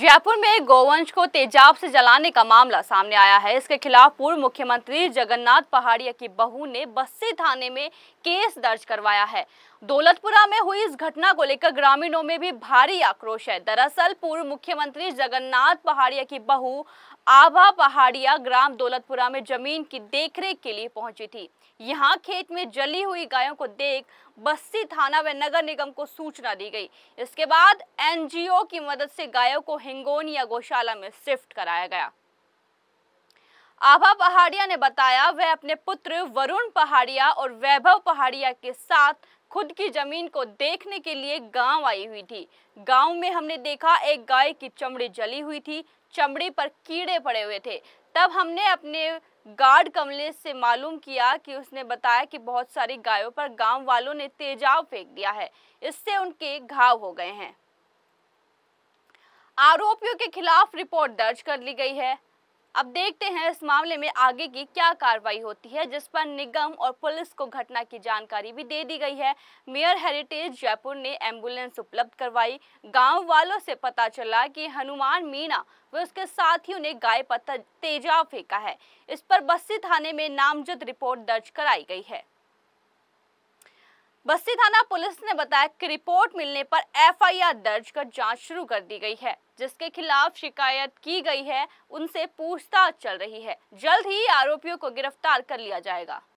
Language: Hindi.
जयपुर में गोवंश को तेजाब से जलाने का मामला सामने आया है इसके खिलाफ पूर्व मुख्यमंत्री जगन्नाथ पहाड़िया की बहू ने बस्सी थाने में केस दर्ज करवाया है दौलतपुरा में हुई इस घटना को लेकर ग्रामीणों में भी भारी आक्रोश है दरअसल पूर्व मुख्यमंत्री जगन्नाथ पहाड़िया की बहू आभा पहाड़िया ग्राम दौलतपुरा में जमीन की देखरेख के लिए पहुंची थी यहां खेत में जली हुई गायों को देख बस्ती थाना व नगर निगम को सूचना दी गई इसके बाद एनजीओ की मदद से गायों को हिंगोन या गौशाला में शिफ्ट कराया गया आभा पहाड़िया ने बताया वह अपने पुत्र वरुण पहाड़िया और वैभव पहाड़िया के साथ खुद की जमीन को देखने के लिए गांव आई हुई थी गांव में हमने देखा एक गाय की चमड़ी जली हुई थी चमड़ी पर कीड़े पड़े हुए थे तब हमने अपने गार्ड कमलेश से मालूम किया कि उसने बताया कि बहुत सारी गायों पर गांव वालों ने तेजाब फेंक दिया है इससे उनके घाव हो गए हैं आरोपियों के खिलाफ रिपोर्ट दर्ज कर ली गई है अब देखते हैं इस मामले में आगे की क्या कार्रवाई होती है जिस पर निगम और पुलिस को घटना की जानकारी भी दे दी गई है मेयर हेरिटेज जयपुर ने एम्बुलेंस उपलब्ध करवाई गांव वालों से पता चला कि हनुमान मीणा व उसके साथियों ने गाय पत्थर तेजाब फेंका है इस पर बस्सी थाने में नामजद रिपोर्ट दर्ज कराई गई है बस्ती थाना पुलिस ने बताया कि रिपोर्ट मिलने पर एफआईआर दर्ज कर जांच शुरू कर दी गई है जिसके खिलाफ शिकायत की गई है उनसे पूछताछ चल रही है जल्द ही आरोपियों को गिरफ्तार कर लिया जाएगा